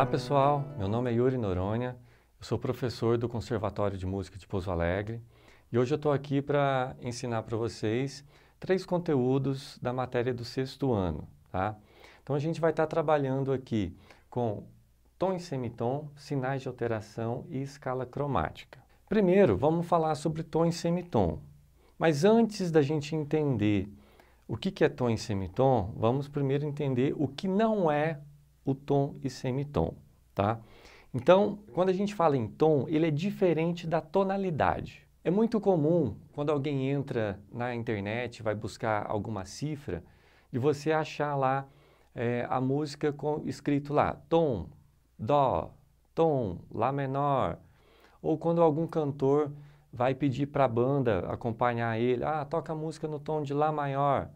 Olá pessoal, meu nome é Yuri Noronha, eu sou professor do Conservatório de Música de Pouso Alegre e hoje eu estou aqui para ensinar para vocês três conteúdos da matéria do sexto ano. Tá? Então a gente vai estar tá trabalhando aqui com tom e semitom, sinais de alteração e escala cromática. Primeiro, vamos falar sobre tom e semitom. Mas antes da gente entender o que, que é tom e semitom, vamos primeiro entender o que não é o tom e semitom, tá? Então, quando a gente fala em tom, ele é diferente da tonalidade. É muito comum quando alguém entra na internet, vai buscar alguma cifra, de você achar lá é, a música com escrito lá tom, dó, tom, lá menor. Ou quando algum cantor vai pedir para a banda acompanhar ele, ah, toca a música no tom de lá maior.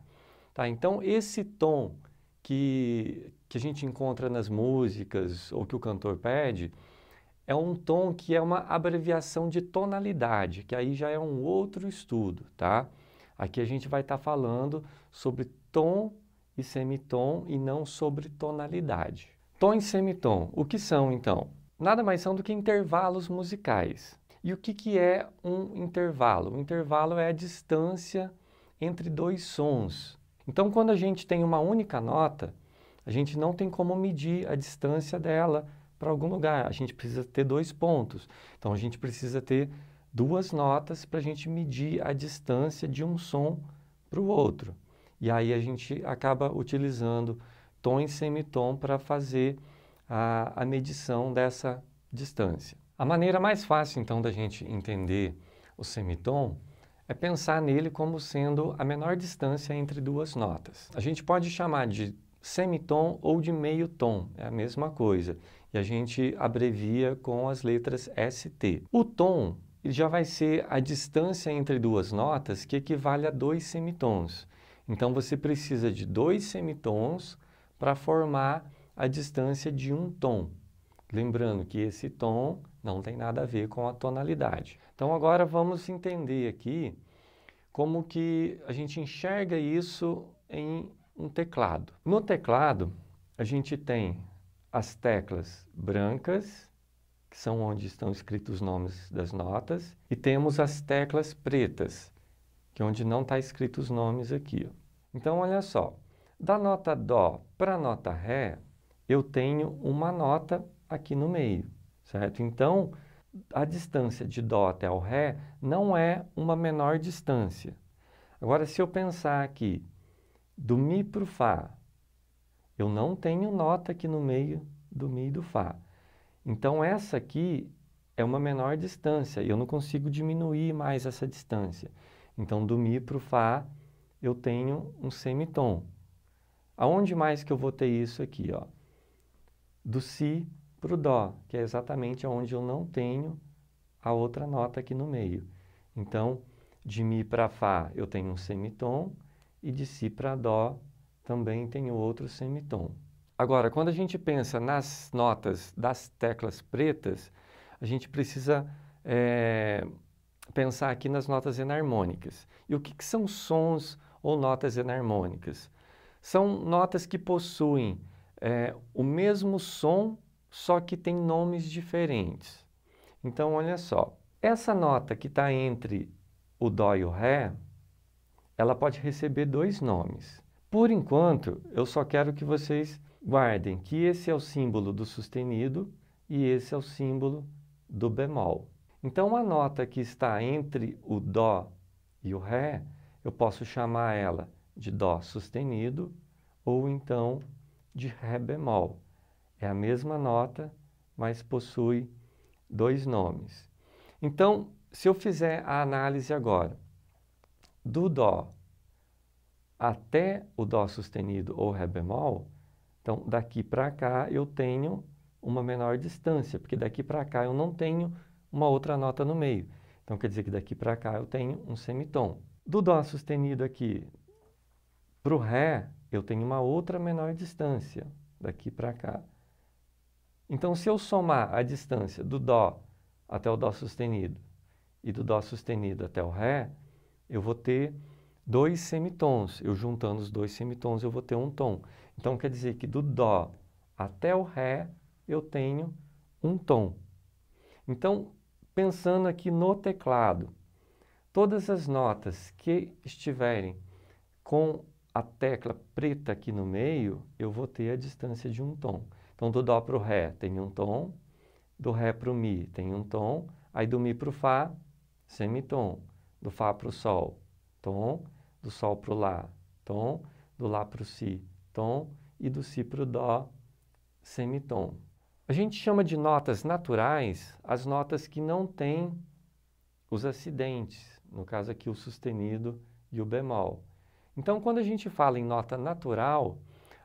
Tá? Então, esse tom que, que a gente encontra nas músicas ou que o cantor pede, é um tom que é uma abreviação de tonalidade, que aí já é um outro estudo, tá? Aqui a gente vai estar tá falando sobre tom e semitom e não sobre tonalidade. Tom e semitom, o que são então? Nada mais são do que intervalos musicais. E o que, que é um intervalo? Um intervalo é a distância entre dois sons, então, quando a gente tem uma única nota, a gente não tem como medir a distância dela para algum lugar, a gente precisa ter dois pontos, então a gente precisa ter duas notas para a gente medir a distância de um som para o outro, e aí a gente acaba utilizando tom e semitom para fazer a, a medição dessa distância. A maneira mais fácil, então, da gente entender o semitom é pensar nele como sendo a menor distância entre duas notas. A gente pode chamar de semitom ou de meio tom, é a mesma coisa. E a gente abrevia com as letras ST. O tom ele já vai ser a distância entre duas notas que equivale a dois semitons. Então você precisa de dois semitons para formar a distância de um tom. Lembrando que esse tom não tem nada a ver com a tonalidade. Então agora vamos entender aqui como que a gente enxerga isso em um teclado. No teclado, a gente tem as teclas brancas, que são onde estão escritos os nomes das notas, e temos as teclas pretas, que é onde não está escrito os nomes aqui. Então, olha só, da nota Dó para a nota Ré, eu tenho uma nota aqui no meio, certo? Então, a distância de Dó até o Ré não é uma menor distância. Agora, se eu pensar aqui do Mi para o Fá, eu não tenho nota aqui no meio do Mi e do Fá. Então, essa aqui é uma menor distância e eu não consigo diminuir mais essa distância. Então, do Mi para o Fá, eu tenho um semitom. Aonde mais que eu vou ter isso aqui? Ó? Do Si para o dó, que é exatamente onde eu não tenho a outra nota aqui no meio. Então, de mi para fá eu tenho um semitom e de si para dó também tenho outro semitom. Agora, quando a gente pensa nas notas das teclas pretas, a gente precisa é, pensar aqui nas notas enarmônicas. E o que, que são sons ou notas enarmônicas? São notas que possuem é, o mesmo som só que tem nomes diferentes. Então, olha só, essa nota que está entre o Dó e o Ré, ela pode receber dois nomes. Por enquanto, eu só quero que vocês guardem que esse é o símbolo do sustenido e esse é o símbolo do bemol. Então, a nota que está entre o Dó e o Ré, eu posso chamar ela de Dó sustenido ou então de Ré bemol. É a mesma nota, mas possui dois nomes. Então, se eu fizer a análise agora do Dó até o Dó sustenido ou Ré bemol, então daqui para cá eu tenho uma menor distância, porque daqui para cá eu não tenho uma outra nota no meio. Então quer dizer que daqui para cá eu tenho um semitom. Do Dó sustenido aqui para o Ré, eu tenho uma outra menor distância, daqui para cá. Então, se eu somar a distância do Dó até o Dó sustenido e do Dó sustenido até o Ré, eu vou ter dois semitons. Eu juntando os dois semitons, eu vou ter um tom. Então, quer dizer que do Dó até o Ré, eu tenho um tom. Então, pensando aqui no teclado, todas as notas que estiverem com a tecla preta aqui no meio, eu vou ter a distância de um tom. Então, do Dó para o Ré tem um tom, do Ré para o Mi tem um tom, aí do Mi para o Fá, semitom, do Fá para o Sol, tom, do Sol para o Lá, tom, do Lá para o Si, tom, e do Si para o Dó, semitom. A gente chama de notas naturais as notas que não têm os acidentes, no caso aqui o sustenido e o bemol. Então, quando a gente fala em nota natural,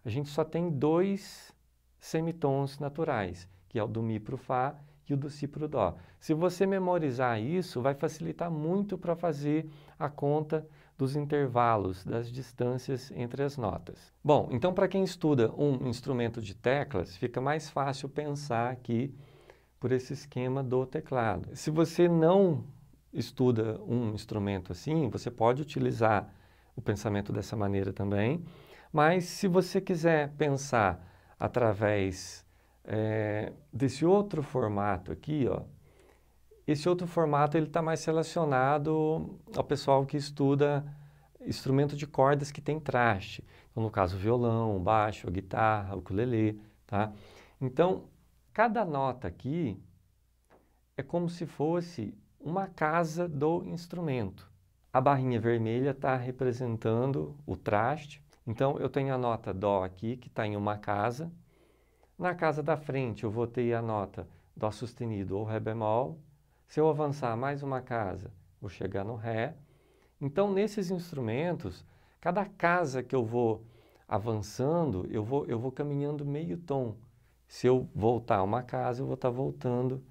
a gente só tem dois semitons naturais, que é o do Mi para o Fá e o do Si para o Dó. Se você memorizar isso, vai facilitar muito para fazer a conta dos intervalos, das distâncias entre as notas. Bom, então para quem estuda um instrumento de teclas, fica mais fácil pensar aqui por esse esquema do teclado. Se você não estuda um instrumento assim, você pode utilizar o pensamento dessa maneira também, mas se você quiser pensar através é, desse outro formato aqui, ó, esse outro formato ele está mais relacionado ao pessoal que estuda instrumento de cordas que tem traste. Então, no caso, violão, baixo, guitarra, ukulele, tá? Então, cada nota aqui é como se fosse uma casa do instrumento. A barrinha vermelha está representando o traste, então, eu tenho a nota Dó aqui, que está em uma casa. Na casa da frente, eu vou ter a nota Dó sustenido ou Ré bemol. Se eu avançar mais uma casa, vou chegar no Ré. Então, nesses instrumentos, cada casa que eu vou avançando, eu vou, eu vou caminhando meio tom. Se eu voltar uma casa, eu vou estar tá voltando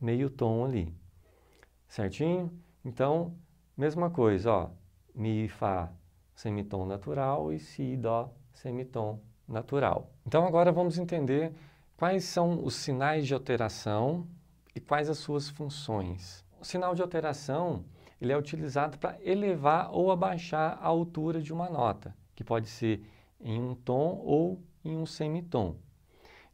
meio tom ali. Certinho? Então, mesma coisa, ó. Mi, Fá, semitom natural e si, dó, semitom natural. Então agora vamos entender quais são os sinais de alteração e quais as suas funções. O sinal de alteração ele é utilizado para elevar ou abaixar a altura de uma nota, que pode ser em um tom ou em um semitom.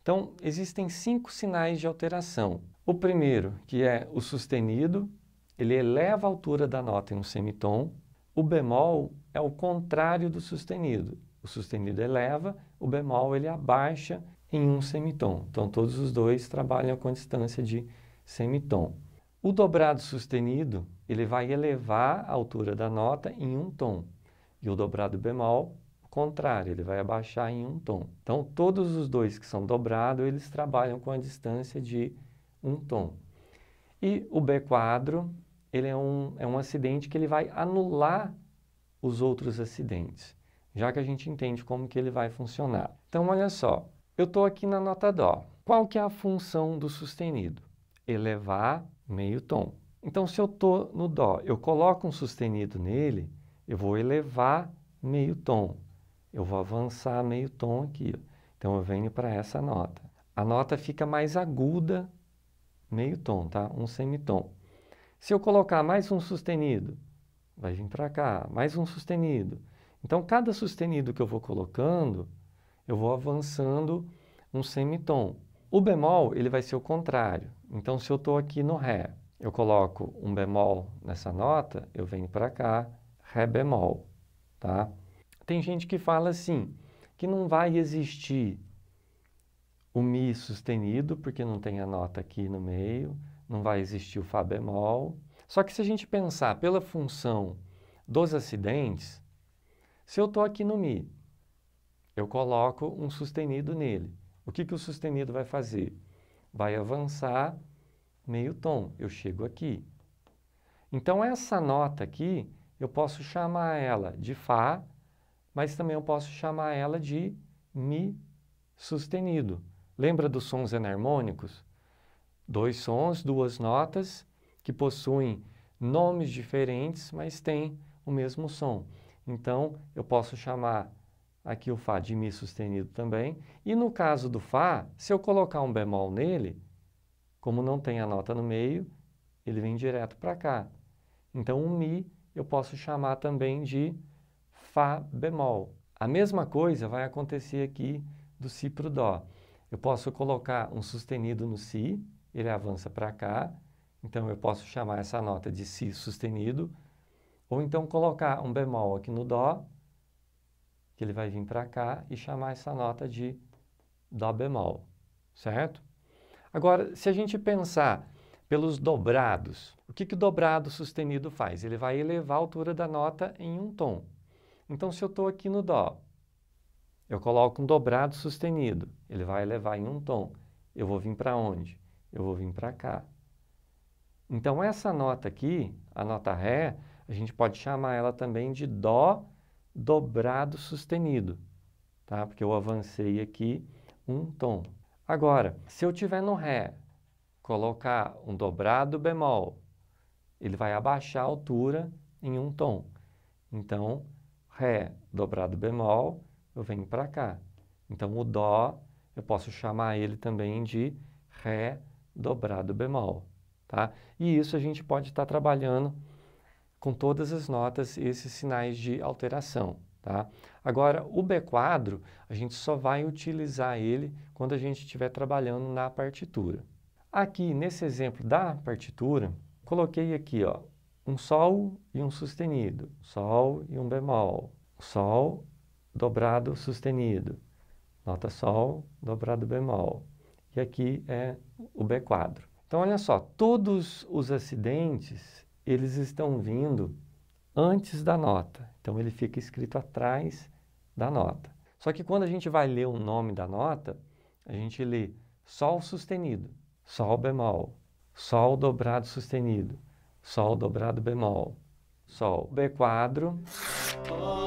Então, existem cinco sinais de alteração. O primeiro, que é o sustenido, ele eleva a altura da nota em um semitom. O bemol é o contrário do sustenido. O sustenido eleva, o bemol ele abaixa em um semitom. Então todos os dois trabalham com a distância de semitom. O dobrado sustenido, ele vai elevar a altura da nota em um tom. E o dobrado bemol, o contrário, ele vai abaixar em um tom. Então todos os dois que são dobrados, eles trabalham com a distância de um tom. E o B quadro, ele é um, é um acidente que ele vai anular os outros acidentes, já que a gente entende como que ele vai funcionar. Então, olha só, eu estou aqui na nota dó. Qual que é a função do sustenido? Elevar meio tom. Então, se eu estou no dó, eu coloco um sustenido nele, eu vou elevar meio tom. Eu vou avançar meio tom aqui. Então, eu venho para essa nota. A nota fica mais aguda, meio tom, tá? Um semitom. Se eu colocar mais um sustenido, vai vir para cá, mais um sustenido. Então, cada sustenido que eu vou colocando, eu vou avançando um semitom. O bemol, ele vai ser o contrário. Então, se eu estou aqui no Ré, eu coloco um bemol nessa nota, eu venho para cá, Ré bemol, tá? Tem gente que fala assim, que não vai existir o Mi sustenido, porque não tem a nota aqui no meio, não vai existir o Fá bemol, só que se a gente pensar pela função dos acidentes, se eu estou aqui no Mi, eu coloco um sustenido nele. O que, que o sustenido vai fazer? Vai avançar meio tom, eu chego aqui. Então, essa nota aqui, eu posso chamar ela de Fá, mas também eu posso chamar ela de Mi sustenido. Lembra dos sons enarmônicos? Dois sons, duas notas que possuem nomes diferentes, mas têm o mesmo som. Então, eu posso chamar aqui o Fá de Mi sustenido também, e no caso do Fá, se eu colocar um bemol nele, como não tem a nota no meio, ele vem direto para cá. Então, o Mi eu posso chamar também de Fá bemol. A mesma coisa vai acontecer aqui do Si para o Dó. Eu posso colocar um sustenido no Si, ele avança para cá, então eu posso chamar essa nota de Si sustenido, ou então colocar um bemol aqui no Dó, que ele vai vir para cá, e chamar essa nota de Dó bemol, certo? Agora, se a gente pensar pelos dobrados, o que, que o dobrado sustenido faz? Ele vai elevar a altura da nota em um tom. Então, se eu estou aqui no Dó, eu coloco um dobrado sustenido, ele vai elevar em um tom. Eu vou vir para onde? Eu vou vir para cá. Então essa nota aqui, a nota Ré, a gente pode chamar ela também de Dó dobrado sustenido, tá? porque eu avancei aqui um tom. Agora, se eu tiver no Ré, colocar um dobrado bemol, ele vai abaixar a altura em um tom. Então, Ré dobrado bemol, eu venho para cá. Então, o Dó, eu posso chamar ele também de Ré dobrado bemol tá? E isso a gente pode estar trabalhando com todas as notas esses sinais de alteração, tá? Agora, o B4, a gente só vai utilizar ele quando a gente estiver trabalhando na partitura. Aqui, nesse exemplo da partitura, coloquei aqui, ó, um sol e um sustenido, sol e um bemol, sol, dobrado, sustenido, nota sol, dobrado, bemol. E aqui é o B4. Então, olha só, todos os acidentes, eles estão vindo antes da nota. Então, ele fica escrito atrás da nota. Só que quando a gente vai ler o nome da nota, a gente lê sol sustenido, sol bemol, sol dobrado sustenido, sol dobrado bemol, sol B quadro. Oh.